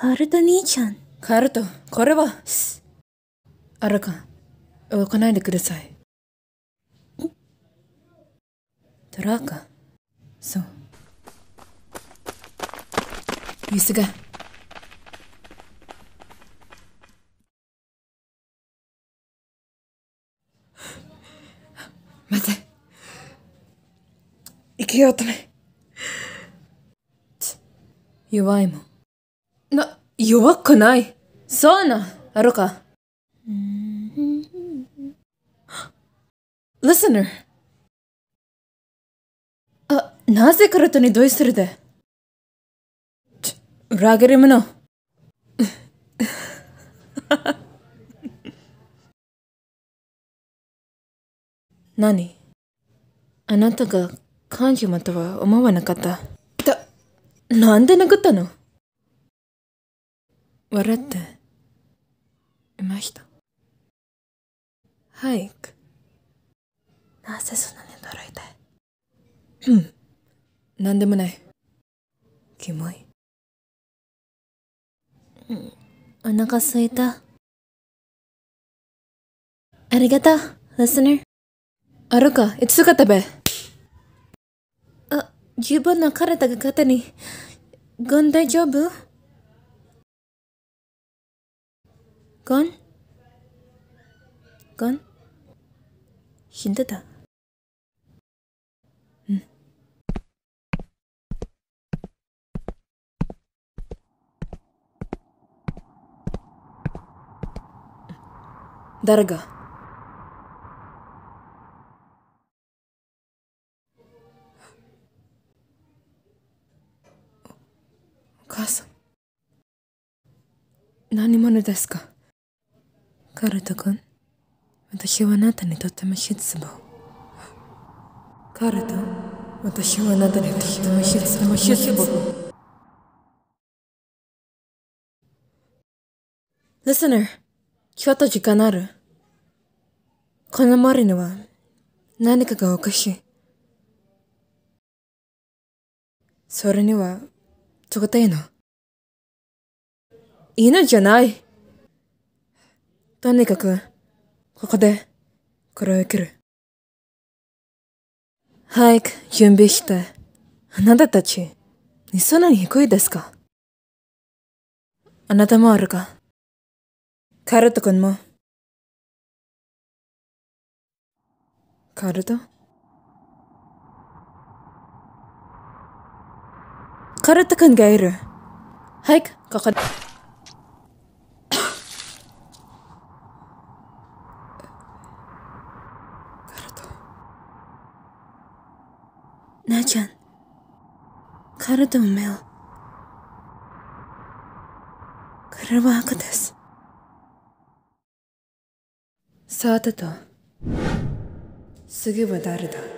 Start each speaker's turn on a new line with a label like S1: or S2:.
S1: カルト兄ちゃん。カルト、これは、アラカン、動かないでください。トラーカそう。ゆすが。待て。生きようとめ。弱いもん。弱くない。そうな、あろか。Listener! あ、なぜ彼とに同意するでちょ、裏切り者。何あなたが漢字または思わなかった。だ、なんで殴ったの笑っていました早くなぜそんなに驚いたうん何でもないキモいうんお腹すいたありがとう listener あるかいつか食べあ十分な体が勝手にごん大丈夫 con con 힘들다 응. дорога お母さん何者ですかカルト君私はあなたにとっても失望カルト私はあなたにとっても失望失望 Listener 京都時間あるこのマリには何かがおかしいそれには、とことの。犬じゃない。とにかく、ここで、これを受ける。早く準備して。あなたたち、そんなに低いですかあなたもあるかカルト君も。カルトカルト君がいる。はい、ここで。カルトン・メオ。クルワークです。さてと、次は誰だ